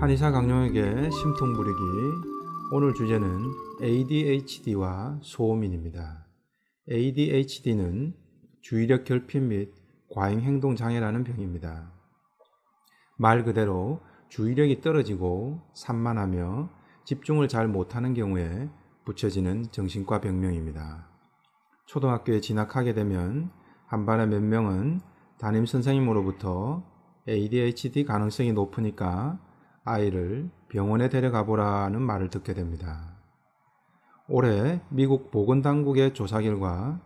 한의사 강령에게 심통 부리기 오늘 주제는 ADHD와 소음인입니다. ADHD는 주의력 결핍 및 과잉 행동 장애라는 병입니다. 말 그대로 주의력이 떨어지고 산만하며 집중을 잘 못하는 경우에 붙여지는 정신과 병명입니다. 초등학교에 진학하게 되면 한 반에 몇 명은 담임 선생님으로부터 ADHD 가능성이 높으니까 아이를 병원에 데려가 보라는 말을 듣게 됩니다. 올해 미국 보건당국의 조사 결과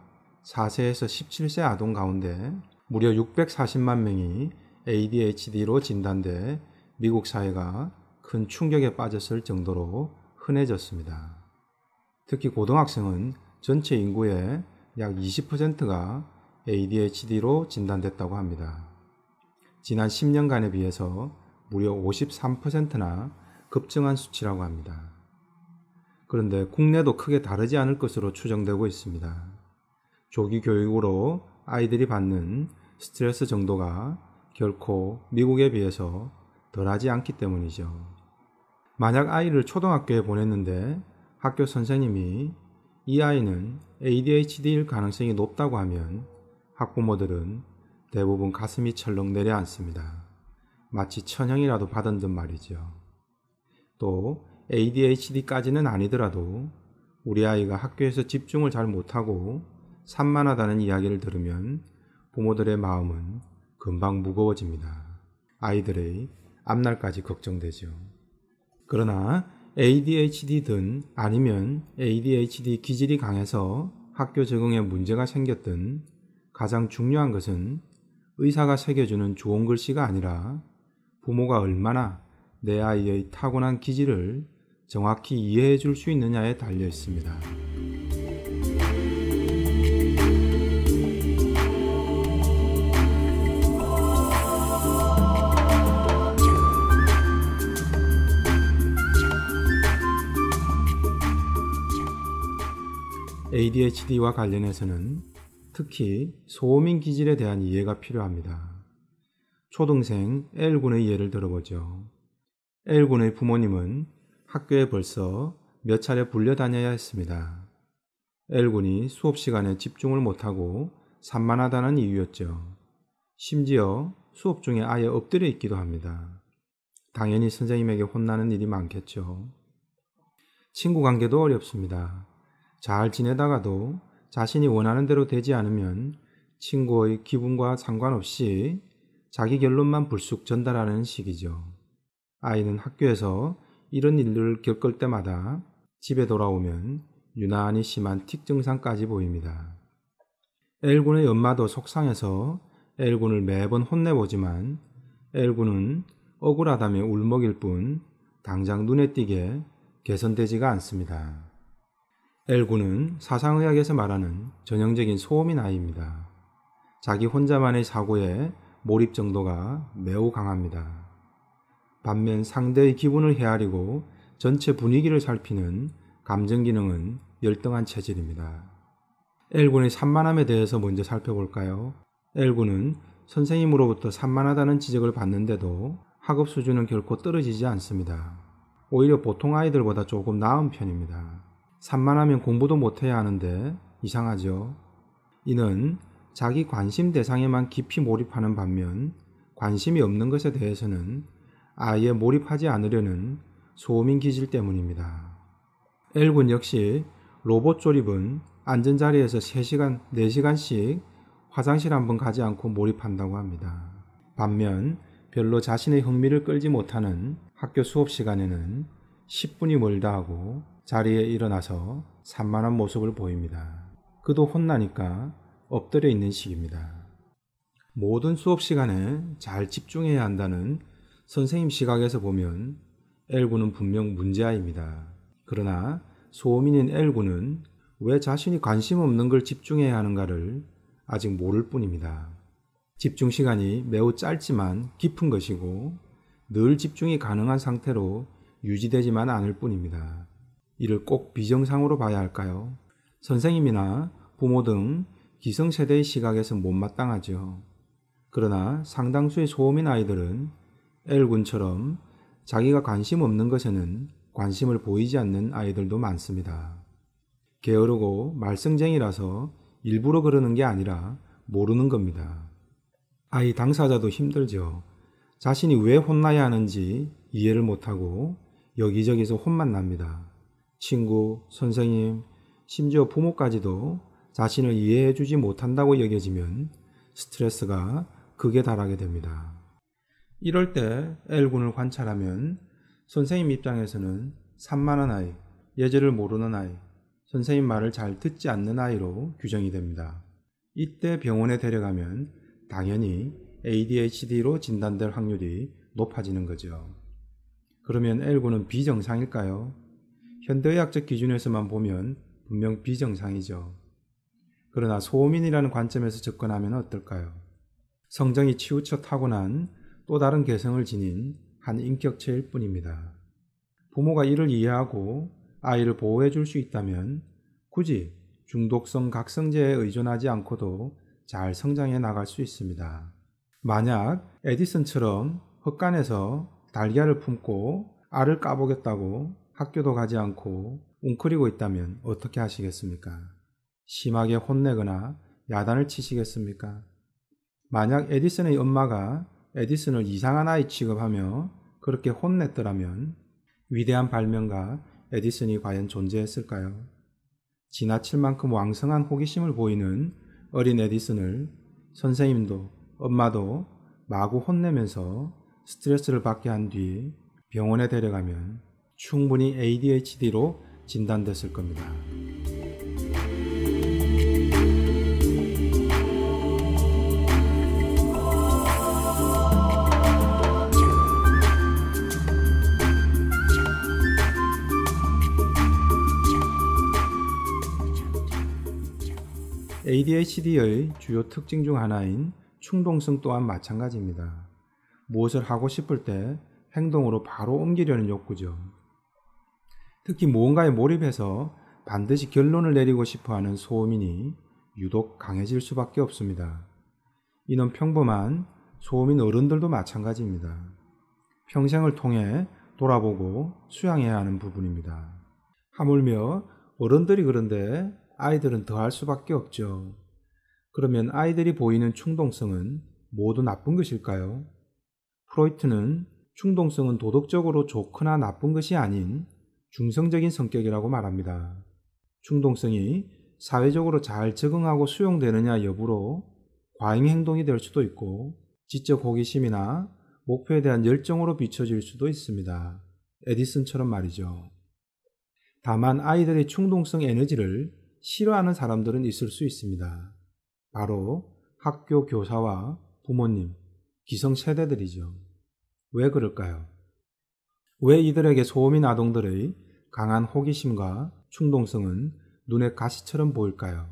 4세에서 17세 아동 가운데 무려 640만 명이 ADHD로 진단돼 미국 사회가 큰 충격에 빠졌을 정도로 흔해졌습니다. 특히 고등학생은 전체 인구의 약 20%가 ADHD로 진단됐다고 합니다. 지난 10년간에 비해서 무려 53%나 급증한 수치라고 합니다. 그런데 국내도 크게 다르지 않을 것으로 추정되고 있습니다. 조기 교육으로 아이들이 받는 스트레스 정도가 결코 미국에 비해서 덜하지 않기 때문이죠. 만약 아이를 초등학교에 보냈는데 학교 선생님이 이 아이는 ADHD일 가능성이 높다고 하면 학부모들은 대부분 가슴이 철렁 내려앉습니다. 마치 천형이라도 받은 듯 말이죠. 또 ADHD까지는 아니더라도 우리 아이가 학교에서 집중을 잘 못하고 산만하다는 이야기를 들으면 부모들의 마음은 금방 무거워집니다. 아이들의 앞날까지 걱정되죠. 그러나 ADHD든 아니면 ADHD 기질이 강해서 학교 적응에 문제가 생겼든 가장 중요한 것은 의사가 새겨주는 좋은 글씨가 아니라 부모가 얼마나 내 아이의 타고난 기질을 정확히 이해해 줄 수 있느냐에 달려 있습니다. ADHD와 관련해서는 특히 소음인 기질에 대한 이해가 필요합니다. 초등생 L군의 예를 들어보죠. L 군의 부모님은 학교에 벌써 몇 차례 불려다녀야 했습니다. L 군이 수업 시간에 집중을 못하고 산만하다는 이유였죠. 심지어 수업 중에 아예 엎드려 있기도 합니다. 당연히 선생님에게 혼나는 일이 많겠죠. 친구 관계도 어렵습니다. 잘 지내다가도 자신이 원하는 대로 되지 않으면 친구의 기분과 상관없이 자기 결론만 불쑥 전달하는 시기죠. 아이는 학교에서 이런 일들을 겪을 때마다 집에 돌아오면 유난히 심한 틱 증상까지 보입니다. L군의 엄마도 속상해서 L군을 매번 혼내보지만 L군은 억울하다며 울먹일 뿐 당장 눈에 띄게 개선되지가 않습니다. L군은 사상의학에서 말하는 전형적인 소음인 아이입니다. 자기 혼자만의 사고에 몰입 정도가 매우 강합니다. 반면 상대의 기분을 헤아리고 전체 분위기를 살피는 감정 기능은 열등한 체질입니다. L군의 산만함에 대해서 먼저 살펴볼까요? L군은 선생님으로부터 산만하다는 지적을 받는데도 학업 수준은 결코 떨어지지 않습니다. 오히려 보통 아이들보다 조금 나은 편입니다. 산만하면 공부도 못해야 하는데 이상하죠. 이는 자기 관심 대상에만 깊이 몰입하는 반면 관심이 없는 것에 대해서는 아예 몰입하지 않으려는 소민 기질 때문입니다. 엘군 역시 로봇 조립은 앉은 자리에서 3시간, 4시간씩 화장실 한 번 가지 않고 몰입한다고 합니다. 반면 별로 자신의 흥미를 끌지 못하는 학교 수업 시간에는 10분이 멀다 하고 자리에 일어나서 산만한 모습을 보입니다. 그도 혼나니까 엎드려 있는 식입니다. 모든 수업 시간에 잘 집중해야 한다는 선생님 시각에서 보면 L군은 분명 문제아입니다. 그러나 소민인 L군은 왜 자신이 관심 없는 걸 집중해야 하는가를 아직 모를 뿐입니다. 집중 시간이 매우 짧지만 깊은 것이고 늘 집중이 가능한 상태로 유지되지만 않을 뿐입니다. 이를 꼭 비정상으로 봐야 할까요? 선생님이나 부모 등 기성세대의 시각에서 못마땅하죠. 그러나 상당수의 소음인 아이들은 L군처럼 자기가 관심 없는 것에는 관심을 보이지 않는 아이들도 많습니다. 게으르고 말썽쟁이라서 일부러 그러는 게 아니라 모르는 겁니다. 아이 당사자도 힘들죠. 자신이 왜 혼나야 하는지 이해를 못하고 여기저기서 혼만 납니다. 친구, 선생님, 심지어 부모까지도 자신을 이해해 주지 못한다고 여겨지면 스트레스가 극에 달하게 됩니다. 이럴 때 L군을 관찰하면 선생님 입장에서는 산만한 아이, 예제를 모르는 아이, 선생님 말을 잘 듣지 않는 아이로 규정이 됩니다. 이때 병원에 데려가면 당연히 ADHD로 진단될 확률이 높아지는 거죠. 그러면 L군은 비정상일까요? 현대의학적 기준에서만 보면 분명 비정상이죠. 그러나 소음인이라는 관점에서 접근하면 어떨까요? 성정이 치우쳐 타고난 또 다른 개성을 지닌 한 인격체일 뿐입니다. 부모가 이를 이해하고 아이를 보호해 줄 수 있다면 굳이 중독성 각성제에 의존하지 않고도 잘 성장해 나갈 수 있습니다. 만약 에디슨처럼 헛간에서 달걀을 품고 알을 까보겠다고 학교도 가지 않고 웅크리고 있다면 어떻게 하시겠습니까? 심하게 혼내거나 야단을 치시겠습니까? 만약 에디슨의 엄마가 에디슨을 이상한 아이 취급하며 그렇게 혼냈더라면 위대한 발명가 에디슨이 과연 존재했을까요? 지나칠 만큼 왕성한 호기심을 보이는 어린 에디슨을 선생님도 엄마도 마구 혼내면서 스트레스를 받게 한 뒤 병원에 데려가면 충분히 ADHD로 진단됐을 겁니다. ADHD의 주요 특징 중 하나인 충동성 또한 마찬가지입니다. 무엇을 하고 싶을 때 행동으로 바로 옮기려는 욕구죠. 특히 무언가에 몰입해서 반드시 결론을 내리고 싶어 하는 소음인이 유독 강해질 수밖에 없습니다. 이는 평범한 소음인 어른들도 마찬가지입니다. 평생을 통해 돌아보고 수양해야 하는 부분입니다. 하물며 어른들이 그런데 아이들은 더할 수밖에 없죠. 그러면 아이들이 보이는 충동성은 모두 나쁜 것일까요? 프로이트는 충동성은 도덕적으로 좋거나 나쁜 것이 아닌 중성적인 성격이라고 말합니다. 충동성이 사회적으로 잘 적응하고 수용되느냐 여부로 과잉 행동이 될 수도 있고 지적 호기심이나 목표에 대한 열정으로 비춰질 수도 있습니다. 에디슨처럼 말이죠. 다만 아이들의 충동성 에너지를 싫어하는 사람들은 있을 수 있습니다. 바로 학교 교사와 부모님, 기성세대들이죠. 왜 그럴까요? 왜 이들에게 소음인 아동들의 강한 호기심과 충동성은 눈에 가시처럼 보일까요?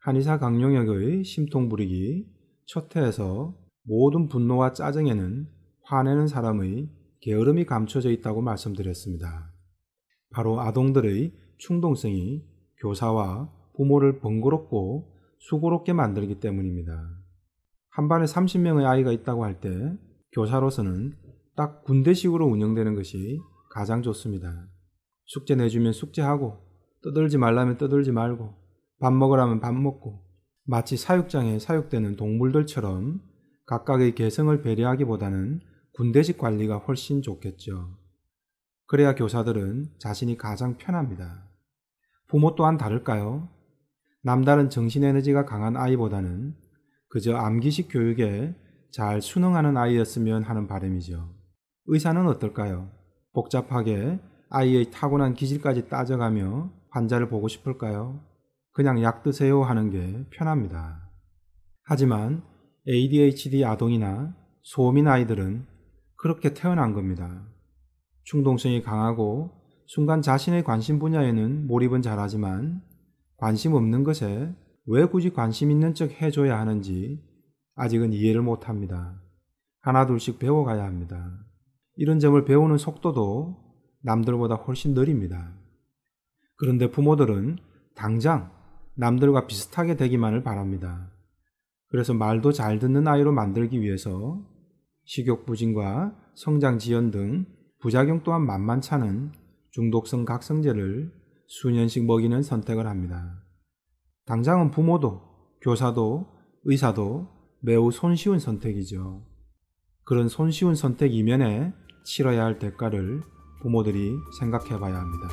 한의사 강용혁의 심통부리기 첫해에서 모든 분노와 짜증에는 화내는 사람의 게으름이 감춰져 있다고 말씀드렸습니다. 바로 아동들의 충동성이 교사와 부모를 번거롭고 수고롭게 만들기 때문입니다. 한 반에 30명의 아이가 있다고 할 때 교사로서는 딱 군대식으로 운영되는 것이 가장 좋습니다. 숙제 내주면 숙제하고 떠들지 말라면 떠들지 말고 밥 먹으라면 밥 먹고 마치 사육장에 사육되는 동물들처럼 각각의 개성을 배려하기보다는 군대식 관리가 훨씬 좋겠죠. 그래야 교사들은 자신이 가장 편합니다. 부모 또한 다를까요? 남다른 정신에너지가 강한 아이보다는 그저 암기식 교육에 잘 순응하는 아이였으면 하는 바람이죠. 의사는 어떨까요? 복잡하게 아이의 타고난 기질까지 따져가며 환자를 보고 싶을까요? 그냥 약 드세요 하는 게 편합니다. 하지만 ADHD 아동이나 소음인 아이들은 그렇게 태어난 겁니다. 충동성이 강하고 순간 자신의 관심 분야에는 몰입은 잘하지만 관심 없는 것에 왜 굳이 관심 있는 척 해줘야 하는지 아직은 이해를 못합니다. 하나둘씩 배워가야 합니다. 이런 점을 배우는 속도도 남들보다 훨씬 느립니다. 그런데 부모들은 당장 남들과 비슷하게 되기만을 바랍니다. 그래서 말도 잘 듣는 아이로 만들기 위해서 식욕부진과 성장지연 등 부작용 또한 만만찮은 중독성 각성제를 수년씩 먹이는 선택을 합니다. 당장은 부모도 교사도 의사도 매우 손쉬운 선택이죠. 그런 손쉬운 선택 이면에 치러야 할 대가를 부모들이 생각해 봐야 합니다.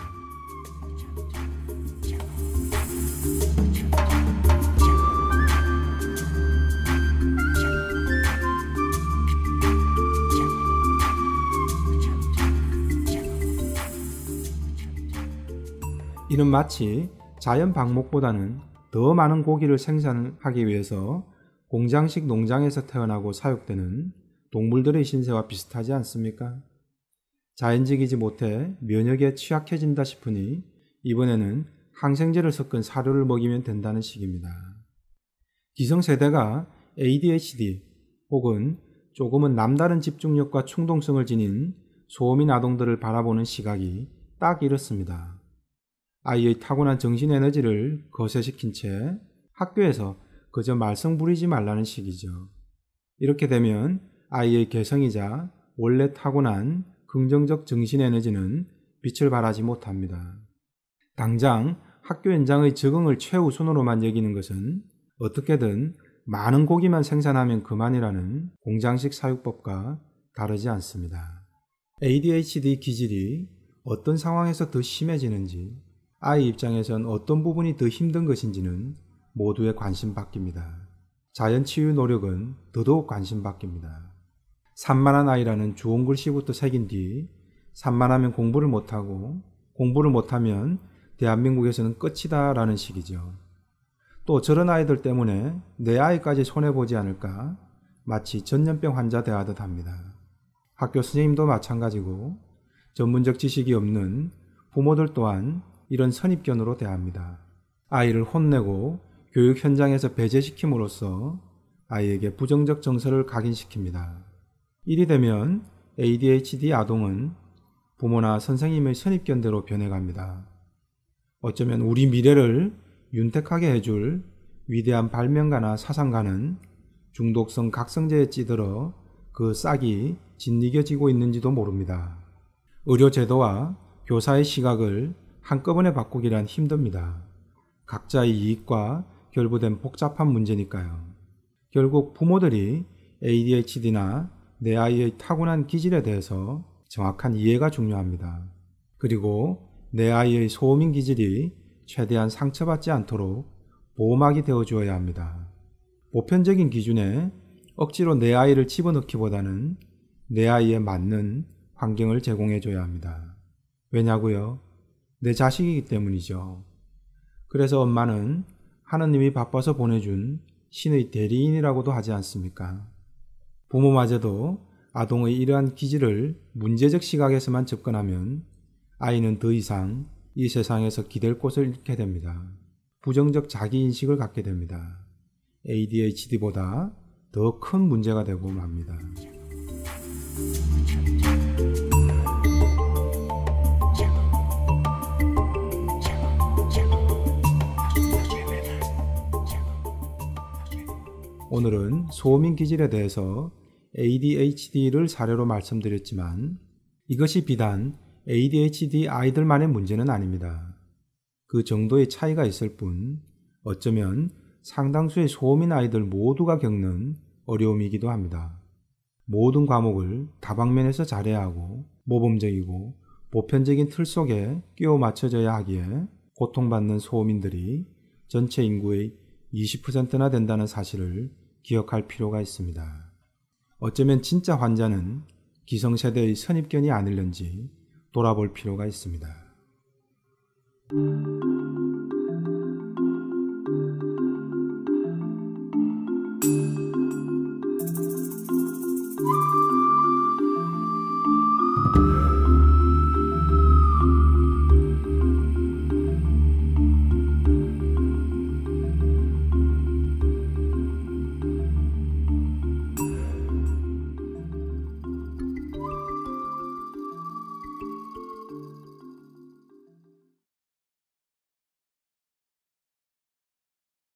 이는 마치 자연 방목보다는 더 많은 고기를 생산하기 위해서 공장식 농장에서 태어나고 사육되는 동물들의 신세와 비슷하지 않습니까? 자연적이지 못해 면역에 취약해진다 싶으니 이번에는 항생제를 섞은 사료를 먹이면 된다는 식입니다. 기성세대가 ADHD 혹은 조금은 남다른 집중력과 충동성을 지닌 소음인 아동들을 바라보는 시각이 딱 이렇습니다. 아이의 타고난 정신 에너지를 거세시킨 채 학교에서 그저 말썽 부리지 말라는 식이죠. 이렇게 되면 아이의 개성이자 원래 타고난 긍정적 정신 에너지는 빛을 발하지 못합니다. 당장 학교 현장의 적응을 최우선으로만 여기는 것은 어떻게든 많은 고기만 생산하면 그만이라는 공장식 사육법과 다르지 않습니다. ADHD 기질이 어떤 상황에서 더 심해지는지 아이 입장에선 어떤 부분이 더 힘든 것인지는 모두의 관심 밖입니다. 자연 치유 노력은 더더욱 관심 밖입니다. 산만한 아이라는 좋은 글씨부터 새긴 뒤 산만하면 공부를 못하고 공부를 못하면 대한민국에서는 끝이다 라는 식이죠. 또 저런 아이들 때문에 내 아이까지 손해보지 않을까 마치 전염병 환자 대하듯 합니다. 학교 선생님도 마찬가지고 전문적 지식이 없는 부모들 또한 이런 선입견으로 대합니다. 아이를 혼내고 교육 현장에서 배제시킴으로써 아이에게 부정적 정서를 각인시킵니다. 일이 되면 ADHD 아동은 부모나 선생님의 선입견대로 변해갑니다. 어쩌면 우리 미래를 윤택하게 해줄 위대한 발명가나 사상가는 중독성 각성제에 찌들어 그 싹이 짓이겨지고 있는지도 모릅니다. 의료제도와 교사의 시각을 한꺼번에 바꾸기란 힘듭니다. 각자의 이익과 결부된 복잡한 문제니까요. 결국 부모들이 ADHD나 내 아이의 타고난 기질에 대해서 정확한 이해가 중요합니다. 그리고 내 아이의 소음인 기질이 최대한 상처받지 않도록 보호막이 되어주어야 합니다. 보편적인 기준에 억지로 내 아이를 집어넣기보다는 내 아이에 맞는 환경을 제공해줘야 합니다. 왜냐고요? 내 자식이기 때문이죠. 그래서 엄마는 하느님이 바빠서 보내준 신의 대리인이라고도 하지 않습니까? 부모마저도 아동의 이러한 기질을 문제적 시각에서만 접근하면 아이는 더 이상 이 세상에서 기댈 곳을 잃게 됩니다. 부정적 자기인식을 갖게 됩니다. ADHD보다 더 큰 문제가 되고 맙니다. 오늘은 소음인 기질에 대해서 ADHD를 사례로 말씀드렸지만 이것이 비단 ADHD 아이들만의 문제는 아닙니다. 그 정도의 차이가 있을 뿐 어쩌면 상당수의 소음인 아이들 모두가 겪는 어려움이기도 합니다. 모든 과목을 다방면에서 잘해야 하고 모범적이고 보편적인 틀 속에 끼워 맞춰져야 하기에 고통받는 소음인들이 전체 인구의 20%나 된다는 사실을 기억할 필요가 있습니다. 어쩌면 진짜 환자는 기성세대의 선입견이 아닐는지 돌아볼 필요가 있습니다.